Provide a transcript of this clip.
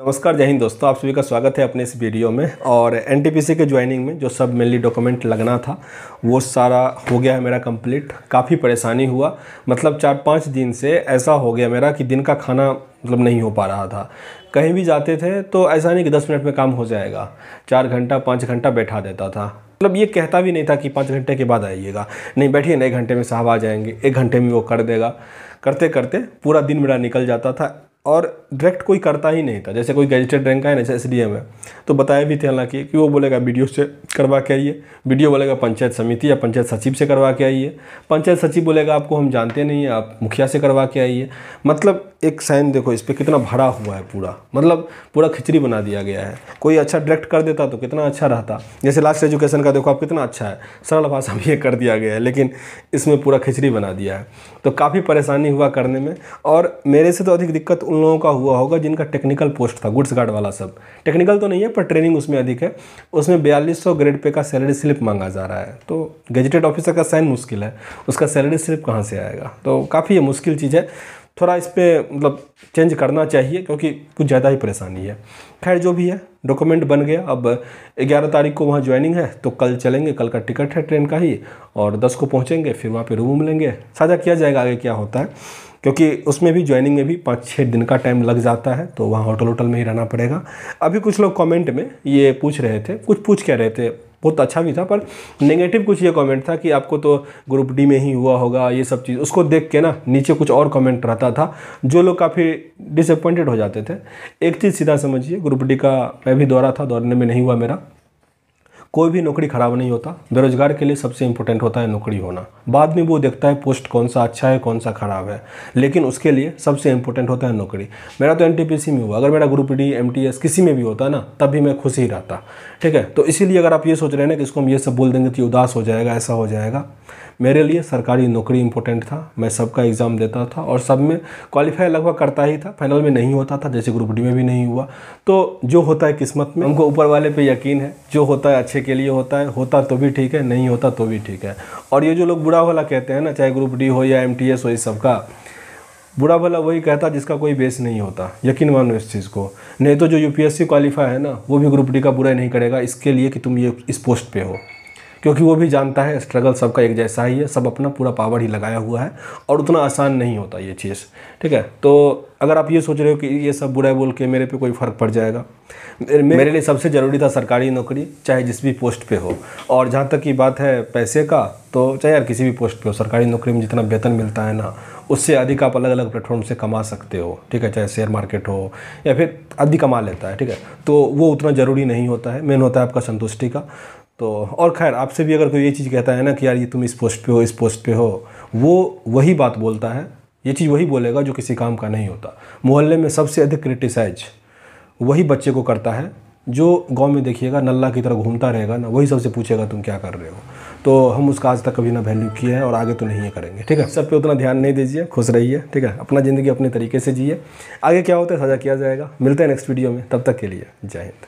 नमस्कार जय हिंद दोस्तों आप सभी का स्वागत है अपने इस वीडियो में और एनटीपीसी के ज्वाइनिंग में जो सब मेनली डॉक्यूमेंट लगना था वो सारा हो गया है मेरा कंप्लीट काफ़ी परेशानी हुआ मतलब चार पाँच दिन से ऐसा हो गया मेरा कि दिन का खाना मतलब नहीं हो पा रहा था कहीं भी जाते थे तो ऐसा नहीं कि दस मिनट में काम हो जाएगा चार घंटा पाँच घंटा बैठा देता था मतलब ये कहता भी नहीं था कि पाँच घंटे के बाद आइएगा नहीं बैठिए ना एक घंटे में साहब आ जाएंगे एक घंटे में वो कर देगा करते करते पूरा दिन मेरा निकल जाता था और डायरेक्ट कोई करता ही नहीं था जैसे कोई गैजेटेड रैंक का है ना एस डी एम है तो बताया भी थे हालांकि कि वो बोलेगा वीडियो से करवा के आइए वीडियो बोलेगा पंचायत समिति या पंचायत सचिव से करवा के आइए पंचायत सचिव बोलेगा आपको हम जानते नहीं हैं आप मुखिया से करवा के आइए मतलब एक साइन देखो इस पर कितना भरा हुआ है पूरा मतलब पूरा खिचड़ी बना दिया गया है कोई अच्छा डायरेक्ट कर देता तो कितना अच्छा रहता जैसे लास्ट एजुकेशन का देखो आप कितना अच्छा है सरल भाषा में ये कर दिया गया है लेकिन इसमें पूरा खिचड़ी बना दिया है तो काफ़ी परेशानी हुआ करने में और मेरे से तो अधिक दिक्कत उन लोगों का हुआ होगा जिनका टेक्निकल पोस्ट था गुड्स गार्ड वाला सब टेक्निकल तो नहीं है पर ट्रेनिंग उसमें अधिक है उसमें बयालीस सौ ग्रेड पे का सैलरी स्लिप मांगा जा रहा है तो गजटेड ऑफिसर का साइन मुश्किल है उसका सैलरी स्लिप कहाँ से आएगा तो काफ़ी ये मुश्किल चीज़ है थोड़ा इस पर मतलब चेंज करना चाहिए क्योंकि कुछ ज़्यादा ही परेशानी है खैर जो भी है डॉक्यूमेंट बन गया अब 11 तारीख को वहाँ ज्वाइनिंग है तो कल चलेंगे कल का टिकट है ट्रेन का ही और 10 को पहुँचेंगे फिर वहाँ पे रूम लेंगे साझा किया जाएगा आगे क्या होता है क्योंकि उसमें भी ज्वाइनिंग में भी पाँच छः दिन का टाइम लग जाता है तो वहाँ होटल होटल में ही रहना पड़ेगा अभी कुछ लोग कमेंट में ये पूछ रहे थे कुछ पूछ कह रहे थे बहुत अच्छा भी था पर नेगेटिव कुछ ये कमेंट था कि आपको तो ग्रुप डी में ही हुआ होगा ये सब चीज़ उसको देख के ना नीचे कुछ और कमेंट रहता था जो लोग काफ़ी डिसअपॉइंटेड हो जाते थे एक चीज़ सीधा समझिए ग्रुप डी का मैं भी दौरा था दौड़ने में नहीं हुआ मेरा कोई भी नौकरी खराब नहीं होता बेरोजगार के लिए सबसे इंपॉर्टेंट होता है नौकरी होना बाद में वो देखता है पोस्ट कौन सा अच्छा है कौन सा खराब है लेकिन उसके लिए सबसे इंपॉर्टेंट होता है नौकरी मेरा तो एन में हुआ अगर मेरा ग्रुप डी एम किसी में भी होता ना तब भी मैं खुश ही रहता ठीक है तो इसीलिए अगर आप ये सोच रहे हैं ना कि इसको हम ये सब बोल देंगे तो उदास हो जाएगा ऐसा हो जाएगा मेरे लिए सरकारी नौकरी इंपॉर्टेंट था मैं सबका एग्ज़ाम देता था और सब में क्वालिफाई लगभग करता ही था फाइनल में नहीं होता था जैसे ग्रुप डी में भी नहीं हुआ तो जो होता है किस्मत में हमको ऊपर वाले पे यकीन है जो होता है अच्छे के लिए होता है होता तो भी ठीक है नहीं होता तो भी ठीक है और ये जो लोग बुरा भला कहते हैं ना चाहे ग्रुप डी हो या एम हो इस सबका बुरा भला वही कहता जिसका कोई बेस नहीं होता यकीन मानो इस चीज़ को नहीं तो जो यूपीएससी क्वालिफाई है ना वो भी ग्रुप डी का बुरा नहीं करेगा इसके लिए कि तुम ये इस पोस्ट पे हो क्योंकि वो भी जानता है स्ट्रगल सबका एक जैसा ही है सब अपना पूरा पावर ही लगाया हुआ है और उतना आसान नहीं होता ये चीज़ ठीक है तो अगर आप ये सोच रहे हो कि ये सब बुरा बोल के मेरे पे कोई फ़र्क पड़ जाएगा मेरे लिए सबसे ज़रूरी था सरकारी नौकरी चाहे जिस भी पोस्ट पे हो और जहाँ तक की बात है पैसे का तो चाहे यार किसी भी पोस्ट पे हो सरकारी नौकरी में जितना वेतन मिलता है ना उससे अधिक आप अलग अलग प्लेटफॉर्म से कमा सकते हो ठीक है चाहे शेयर मार्केट हो या फिर अधिक कमा लेता है ठीक है तो वो उतना ज़रूरी नहीं होता है मेन होता है आपका संतुष्टि का तो और खैर आपसे भी अगर कोई ये चीज़ कहता है ना कि यार ये तुम इस पोस्ट पे हो इस पोस्ट पे हो वो वही बात बोलता है ये चीज़ वही बोलेगा जो किसी काम का नहीं होता मोहल्ले में सबसे अधिक क्रिटिसाइज वही बच्चे को करता है जो गांव में देखिएगा नल्ला की तरह घूमता रहेगा ना वही सबसे पूछेगा तुम क्या कर रहे हो तो हम उसका आज तक कभी ना वैल्यू किए हैं और आगे तो नहीं ये करेंगे ठीक है सब पे उतना ध्यान नहीं दीजिए खुश रहिए ठीक है अपना ज़िंदगी अपने तरीके से जिए आगे क्या होता है सजा किया जाएगा मिलते हैं नेक्स्ट वीडियो में तब तक के लिए जय हिंद